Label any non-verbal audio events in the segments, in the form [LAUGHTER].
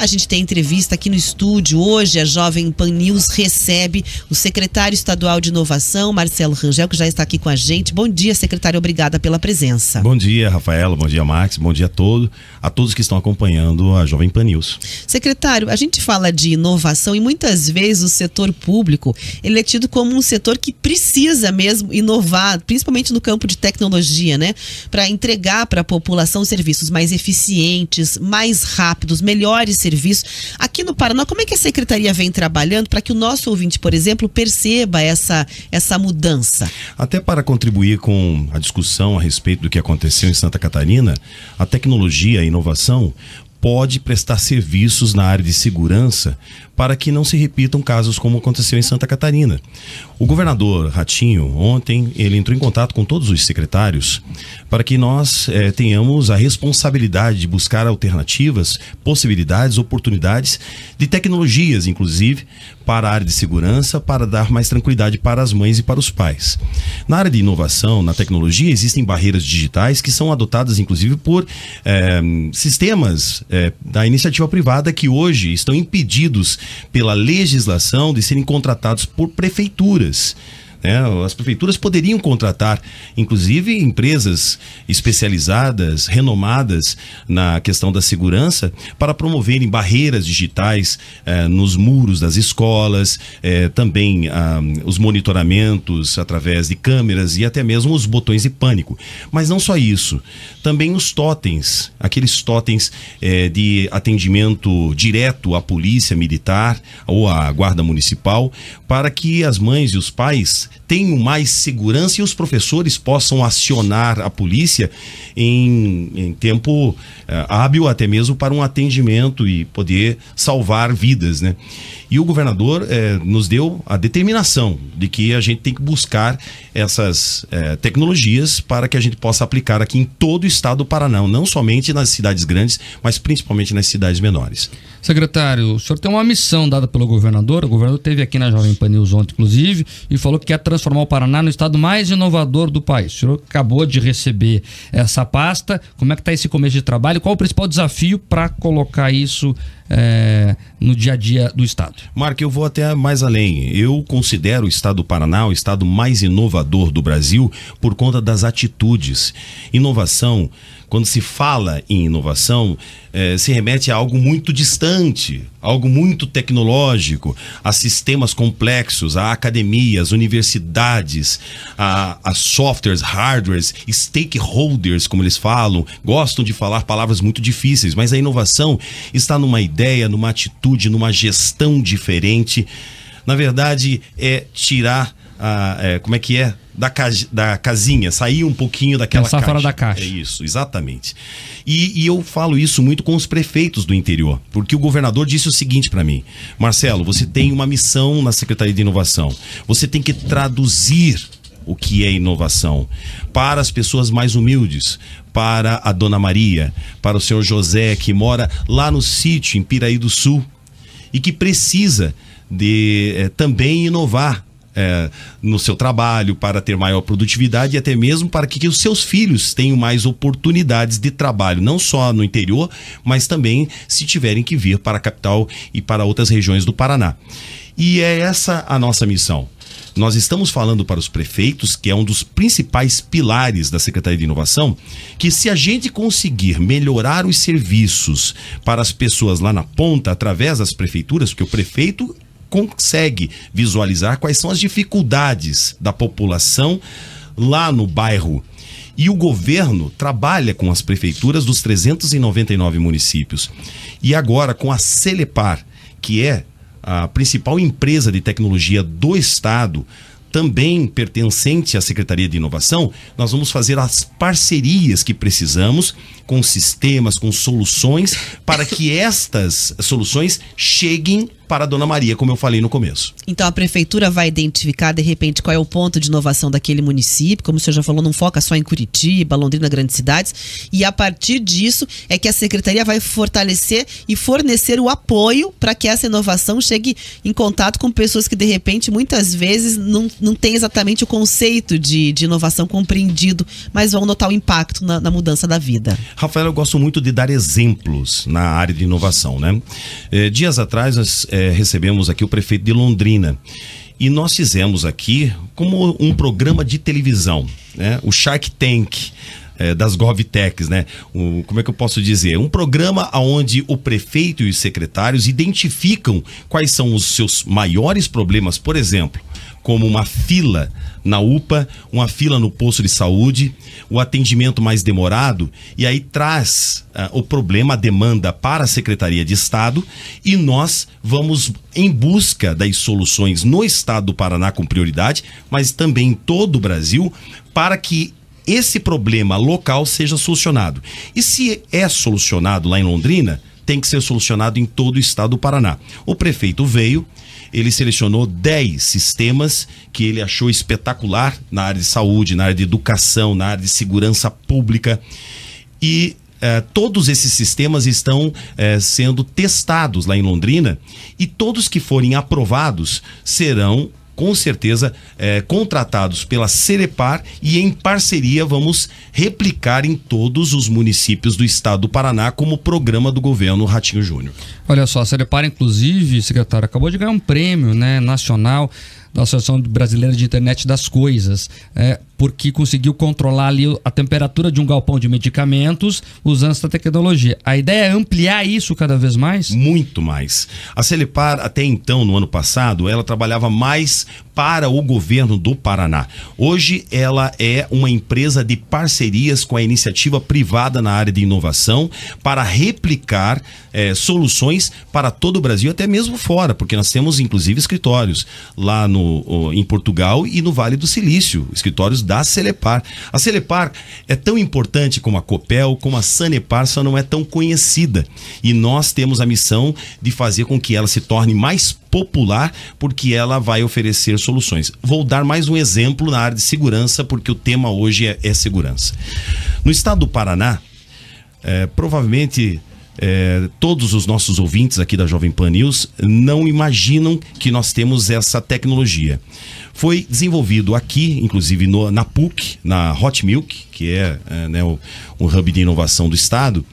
A gente tem entrevista aqui no estúdio hoje. A Jovem Pan News recebe o secretário estadual de Inovação, Marcelo Rangel, que já está aqui com a gente. Bom dia, secretário. Obrigada pela presença. Bom dia, Rafaela. Bom dia, Max. Bom dia a, todo, a todos que estão acompanhando a Jovem Pan News. Secretário, a gente fala de inovação e muitas vezes o setor público ele é tido como um setor que precisa mesmo inovar, principalmente no campo de tecnologia, né? Para entregar para a população serviços mais eficientes, mais rápidos, melhores serviços serviço. Aqui no Paraná, como é que a secretaria vem trabalhando para que o nosso ouvinte, por exemplo, perceba essa, essa mudança? Até para contribuir com a discussão a respeito do que aconteceu em Santa Catarina, a tecnologia, a inovação pode prestar serviços na área de segurança para que não se repitam casos como aconteceu em Santa Catarina. O governador Ratinho, ontem, ele entrou em contato com todos os secretários para que nós eh, tenhamos a responsabilidade de buscar alternativas, possibilidades, oportunidades de tecnologias, inclusive, para a área de segurança, para dar mais tranquilidade para as mães e para os pais. Na área de inovação, na tecnologia, existem barreiras digitais que são adotadas, inclusive, por eh, sistemas eh, da iniciativa privada que hoje estão impedidos pela legislação de serem contratados por prefeituras. Né? As prefeituras poderiam contratar, inclusive, empresas especializadas, renomadas na questão da segurança, para promoverem barreiras digitais eh, nos muros das escolas, eh, também ah, os monitoramentos através de câmeras e até mesmo os botões de pânico. Mas não só isso, também os totens, aqueles totens eh, de atendimento direto à polícia militar ou à guarda municipal, para que as mães e os pais tenham mais segurança e os professores possam acionar a polícia em, em tempo eh, hábil, até mesmo para um atendimento e poder salvar vidas, né? E o governador eh, nos deu a determinação de que a gente tem que buscar essas eh, tecnologias para que a gente possa aplicar aqui em todo o estado do Paraná, não somente nas cidades grandes, mas principalmente nas cidades menores. Secretário, o senhor tem uma missão dada pelo governador. O governador teve aqui na Jovem Pan News ontem, inclusive, e falou que quer transformar o Paraná no estado mais inovador do país. O senhor acabou de receber essa pasta. Como é que está esse começo de trabalho? Qual o principal desafio para colocar isso é, no dia a dia do Estado. Marco, eu vou até mais além. Eu considero o Estado do Paraná o Estado mais inovador do Brasil por conta das atitudes. Inovação, quando se fala em inovação, é, se remete a algo muito distante algo muito tecnológico, a sistemas complexos, a academias, universidades, a, a, softwares, hardwares, stakeholders, como eles falam, gostam de falar palavras muito difíceis, mas a inovação está numa ideia, numa atitude, numa gestão diferente. Na verdade, é tirar a, é, como é que é? Da, ca da casinha, sair um pouquinho daquela Pensar caixa. fora da caixa. É isso, exatamente. E, e, eu falo isso muito com os prefeitos do interior, porque o governador disse o seguinte para mim: Marcelo, você tem uma missão na Secretaria de Inovação, você tem que traduzir o que é inovação para as pessoas mais humildes, para a Dona Maria, para o senhor José, que mora lá no sítio, em Piraí do Sul, e que precisa de é, também inovar é, no seu trabalho, para ter maior produtividade e até mesmo para que, que, os seus filhos tenham mais oportunidades de trabalho, não só no interior, mas também se tiverem que vir para a capital e para outras regiões do Paraná. E é essa a nossa missão. Nós estamos falando para os prefeitos, que é um dos principais pilares da Secretaria de Inovação, que se a gente conseguir melhorar os serviços para as pessoas lá na ponta, através das prefeituras, porque o prefeito consegue visualizar quais são as dificuldades da população lá no bairro. E o governo trabalha com as prefeituras dos 399 municípios. E agora com a Celepar, que é a principal empresa de tecnologia do estado, também pertencente à Secretaria de Inovação, nós vamos fazer as parcerias que precisamos com sistemas, com soluções, para que estas soluções cheguem para a Dona Maria, como eu falei no começo. Então a prefeitura vai identificar de repente qual é o ponto de inovação daquele município, como o senhor já falou, não foca só em Curitiba, Londrina, grandes cidades, e a partir disso é que a secretaria vai fortalecer e fornecer o apoio para que essa inovação chegue em contato com pessoas que de repente muitas vezes não não tem exatamente o conceito de, de inovação compreendido, mas vão notar o impacto na, na mudança da vida. Rafael, eu gosto muito de dar exemplos na área de inovação, né? É, dias atrás nós é, recebemos aqui o prefeito de Londrina e nós fizemos aqui como um programa de televisão, né? O Shark Tank é, das GovTechs, né? O, como é que eu posso dizer? Um programa onde o prefeito e os secretários identificam quais são os seus maiores problemas, por exemplo, como uma fila na UPA, uma fila no posto de saúde, o atendimento mais demorado, e aí traz uh, o problema, a demanda para a Secretaria de Estado, e nós vamos em busca das soluções no estado do Paraná com prioridade, mas também em todo o Brasil, para que esse problema local seja solucionado. E se é solucionado lá em Londrina, tem que ser solucionado em todo o estado do Paraná. O prefeito veio, ele selecionou 10 sistemas que ele achou espetacular na área de saúde, na área de educação, na área de segurança pública. E eh, todos esses sistemas estão eh, sendo testados lá em Londrina e todos que forem aprovados serão com certeza é, contratados pela Cerepar e em parceria vamos replicar em todos os municípios do estado do Paraná como programa do governo Ratinho Júnior. Olha só, a Cerepar, inclusive, secretário, acabou de ganhar um prêmio né, nacional da Associação Brasileira de Internet das Coisas, é, porque conseguiu controlar ali a temperatura de um galpão de medicamentos usando essa tecnologia. A ideia é ampliar isso cada vez mais? Muito mais. A Celepar, até então, no ano passado, ela trabalhava mais para o governo do Paraná. Hoje ela é uma empresa de parcerias com a iniciativa privada na área de inovação para replicar é, soluções para todo o Brasil, até mesmo fora, porque nós temos inclusive escritórios lá no, em Portugal e no Vale do Silício, escritórios da Celepar. A Celepar é tão importante como a Copel, como a Sanepar, só não é tão conhecida. E nós temos a missão de fazer com que ela se torne mais popular, porque ela vai oferecer soluções. Vou dar mais um exemplo na área de segurança, porque o tema hoje é, é segurança. No estado do Paraná, é, provavelmente é, todos os nossos ouvintes aqui da Jovem Pan News não imaginam que nós temos essa tecnologia. Foi desenvolvido aqui, inclusive no, na PUC, na Hot Milk, que é, é né, o, hub de inovação do estado,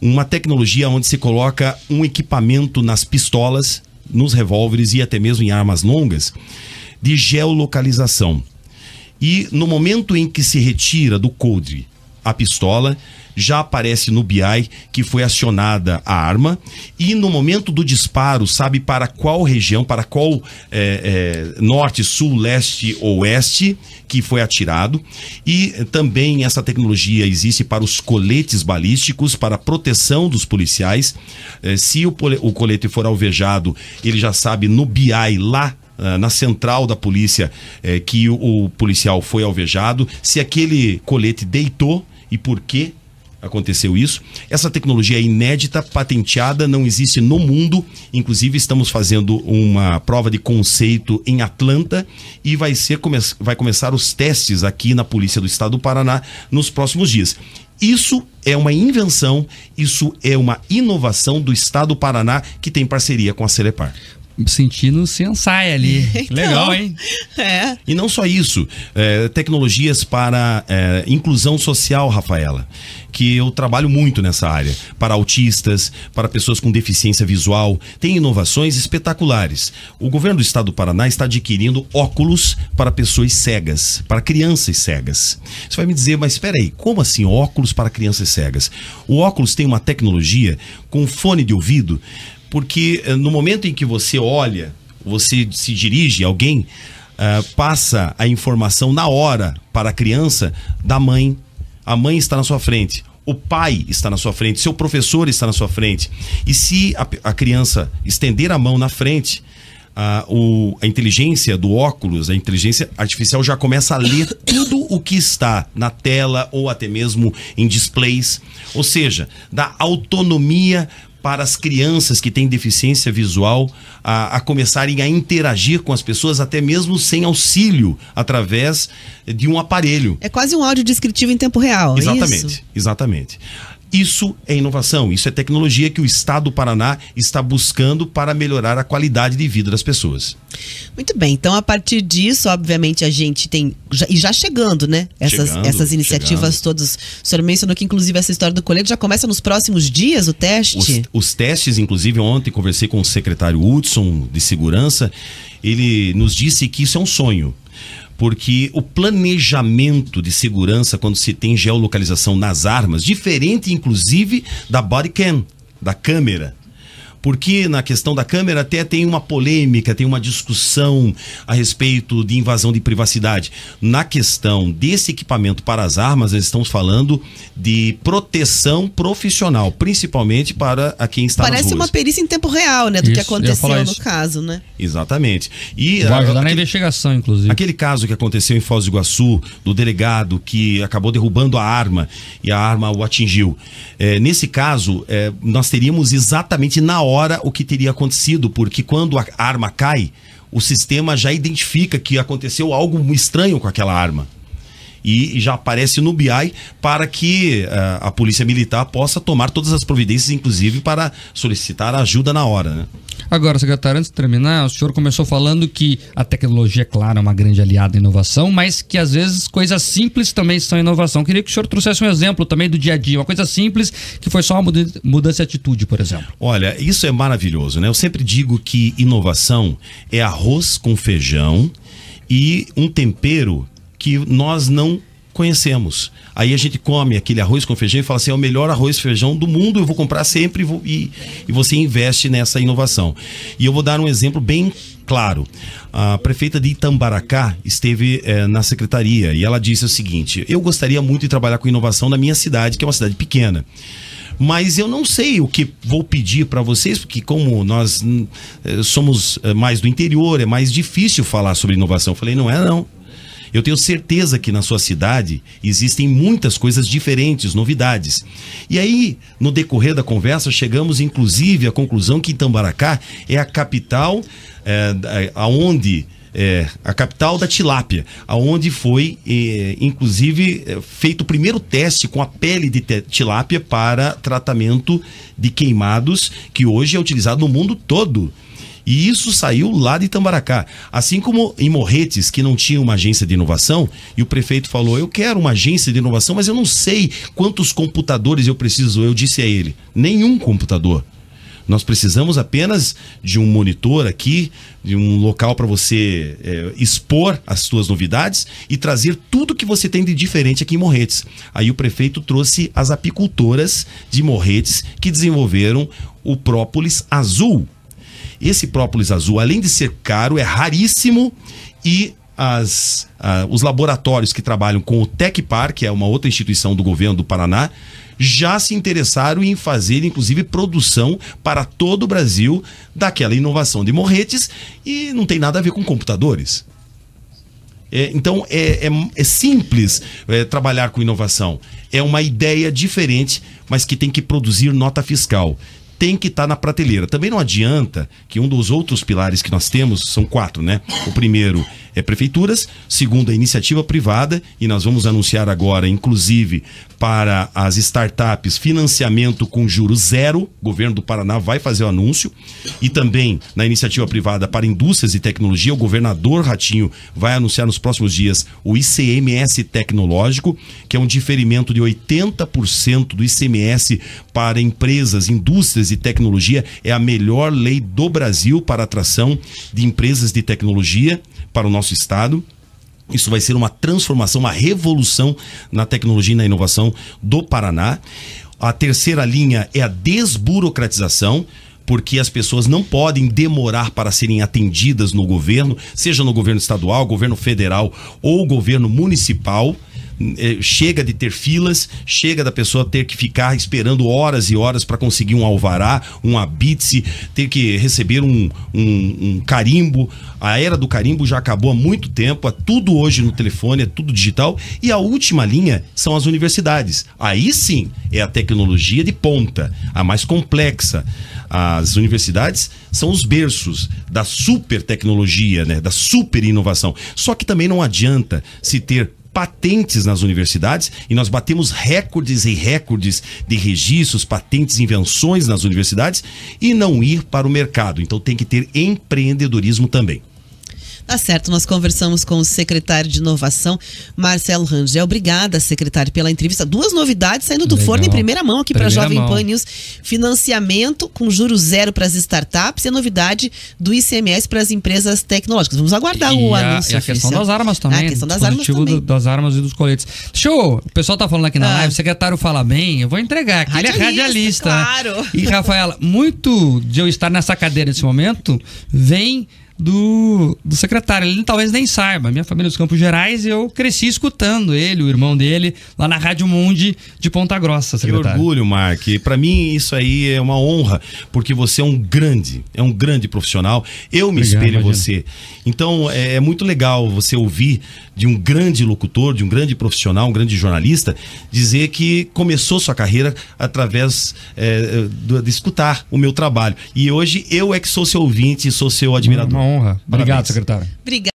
uma tecnologia onde se coloca um equipamento nas pistolas nos revólveres e até mesmo em armas longas, de geolocalização. E no momento em que se retira do coldre a pistola, já aparece no BI que foi acionada a arma e no momento do disparo sabe para qual região, para qual é, é, norte, sul, leste ou oeste que foi atirado e também essa tecnologia existe para os coletes balísticos para proteção dos policiais. É, se o, o colete for alvejado, ele já sabe no BI lá ah, na central da polícia é, que o, o, policial foi alvejado, se aquele colete deitou e por que aconteceu isso. Essa tecnologia é inédita, patenteada, não existe no mundo. Inclusive, estamos fazendo uma prova de conceito em Atlanta e vai, ser, vai começar os testes aqui na Polícia do Estado do Paraná nos próximos dias. Isso é uma invenção, isso é uma inovação do Estado do Paraná que tem parceria com a Celepar sentindo sensai ali. [LAUGHS] Então, Legal, hein? É. E não só isso, é, tecnologias para é, inclusão social, Rafaela, que eu trabalho muito nessa área, para autistas, para pessoas com deficiência visual, tem inovações espetaculares. O governo do estado do Paraná está adquirindo óculos para pessoas cegas, para crianças cegas. Você vai me dizer, mas espera aí, como assim óculos para crianças cegas? O óculos tem uma tecnologia com fone de ouvido porque eh, no momento em que você olha, você se dirige a alguém, uh, passa a informação na hora para a criança da mãe. A mãe está na sua frente. O pai está na sua frente, seu professor está na sua frente. E se a, a criança estender a mão na frente, a, o, a inteligência do óculos, a inteligência artificial já começa a ler [COUGHS] tudo o que está na tela ou até mesmo em displays. Ou seja, dá autonomia para as crianças que têm deficiência visual a, a, começarem a interagir com as pessoas, até mesmo sem auxílio, através de um aparelho. É quase um áudio descritivo em tempo real. É exatamente, é exatamente. Isso é inovação, isso é tecnologia que o Estado do Paraná está buscando para melhorar a qualidade de vida das pessoas. Muito bem, então a partir disso, obviamente, a gente tem. Já, e já chegando, né? Essas, chegando, essas iniciativas chegando. todas. O senhor mencionou que, inclusive, essa história do colete já começa nos próximos dias, o teste? Os, os testes, inclusive, ontem conversei com o secretário Hudson de Segurança, ele nos disse que isso é um sonho porque o planejamento de segurança quando se tem geolocalização nas armas, diferente inclusive da body cam, da câmera, porque na questão da câmera até tem uma polêmica, tem uma discussão a respeito de invasão de privacidade. Na questão desse equipamento para as armas, nós estamos falando de proteção profissional, principalmente para a quem está Parece nas ruas. uma perícia em tempo real, né, do isso, que aconteceu no caso, né? Exatamente. E Vai ajudar a, na investigação, inclusive. Aquele caso que aconteceu em Foz do Iguaçu, do delegado que acabou derrubando a arma e a arma o atingiu. É, nesse caso, é, nós teríamos exatamente na hora hora o que teria acontecido, porque quando a arma cai, o sistema já identifica que aconteceu algo estranho com aquela arma e já aparece no BI para que uh, a Polícia Militar possa tomar todas as providências, inclusive para solicitar ajuda na hora. Né? Agora, secretário, antes de terminar, o senhor começou falando que a tecnologia, é claro, é uma grande aliada à inovação, mas que às vezes coisas simples também são inovação. Queria que o senhor trouxesse um exemplo também do dia a dia, uma coisa simples que foi só uma mudança de atitude, por exemplo. Olha, isso é maravilhoso, né? Eu sempre digo que inovação é arroz com feijão e um tempero que nós não conhecemos. Aí a gente come aquele arroz com feijão e fala assim: é o melhor arroz e feijão do mundo, eu vou comprar sempre e, vou, e, e você investe nessa inovação. E eu vou dar um exemplo bem claro. A prefeita de Itambaracá esteve é, na secretaria e ela disse o seguinte: eu gostaria muito de trabalhar com inovação na minha cidade, que é uma cidade pequena mas eu não sei o que vou pedir para vocês, porque como nós eh, somos eh, mais do interior, é mais difícil falar sobre inovação. Eu falei, não é não. Eu tenho certeza que na sua cidade existem muitas coisas diferentes, novidades. E aí, no decorrer da conversa, chegamos inclusive à conclusão que Itambaracá é a capital é, aonde é, a capital da tilápia, aonde foi é, inclusive é, feito o primeiro teste com a pele de tilápia para tratamento de queimados, que hoje é utilizado no mundo todo. E isso saiu lá de Tambaracá. Assim como em Morretes, que não tinha uma agência de inovação, e o prefeito falou: Eu quero uma agência de inovação, mas eu não sei quantos computadores eu preciso. Eu disse a ele: Nenhum computador. Nós precisamos apenas de um monitor aqui, de um local para você é, expor as suas novidades e trazer tudo que você tem de diferente aqui em Morretes. Aí o prefeito trouxe as apicultoras de Morretes que desenvolveram o própolis azul esse própolis azul, além de ser caro, é raríssimo e as, ah, os laboratórios que trabalham com o Tecpar, que é uma outra instituição do governo do Paraná, já se interessaram em fazer, inclusive, produção para todo o Brasil daquela inovação de morretes e não tem nada a ver com computadores. É, então é, é, é simples é, trabalhar com inovação. É uma ideia diferente, mas que tem que produzir nota fiscal tem que estar tá na prateleira. Também não adianta que um dos outros pilares que nós temos, são quatro, né? O primeiro é, prefeituras, segundo a iniciativa privada, e nós vamos anunciar agora, inclusive, para as startups, financiamento com juros zero. O governo do Paraná vai fazer o anúncio. E também na iniciativa privada para indústrias e tecnologia, o governador Ratinho vai anunciar nos próximos dias o ICMS tecnológico, que é um diferimento de 80% do ICMS para empresas, indústrias e tecnologia. É a melhor lei do Brasil para atração de empresas de tecnologia para o nosso estado. Isso vai ser uma transformação, uma revolução na tecnologia e na inovação do Paraná. A terceira linha é a desburocratização porque as pessoas não podem demorar para serem atendidas no governo, seja no governo estadual, governo federal ou governo municipal. É, chega de ter filas, chega da pessoa ter que ficar esperando horas e horas para conseguir um alvará, um abitse, ter que receber um, um, um, carimbo. A era do carimbo já acabou há muito tempo, é tudo hoje no telefone, é tudo digital. E a última linha são as universidades. Aí sim é a tecnologia de ponta, a mais complexa. As universidades são os berços da super tecnologia, né? da super inovação. Só que também não adianta se ter patentes nas universidades e nós batemos recordes e recordes de registros, patentes, invenções nas universidades e não ir para o mercado. Então tem que ter empreendedorismo também. Tá certo, nós conversamos com o secretário de Inovação, Marcelo Rangel. Obrigada, secretário, pela entrevista. Duas novidades saindo do Legal. forno em primeira mão aqui para Jovem mão. Pan News. Financiamento com juros zero para as startups e a novidade do ICMS para as empresas tecnológicas. Vamos aguardar e o a, anúncio. E a questão das armas ah, também. A questão das armas também. Do, das armas e dos coletes. Show! O pessoal tá falando aqui na ah. live, o secretário fala bem, eu vou entregar. Que ele é radialista. Claro. E, Rafaela, muito de eu estar nessa cadeira nesse momento, vem do, do secretário. Ele talvez nem saiba. Minha família é dos Campos Gerais, e eu cresci escutando ele, o irmão dele, lá na Rádio Mundi de Ponta Grossa, secretário. Que orgulho, Mark. Para mim, isso aí é uma honra, porque você é um grande, é um grande profissional. Eu me Obrigado, espelho em você. Então, é, é muito legal você ouvir de um grande locutor, de um grande profissional, um grande jornalista, dizer que começou sua carreira através é, de escutar o meu trabalho. E hoje eu é que sou seu ouvinte, sou seu admirador honra. Parabéns. Obrigado, secretário. Obrigada.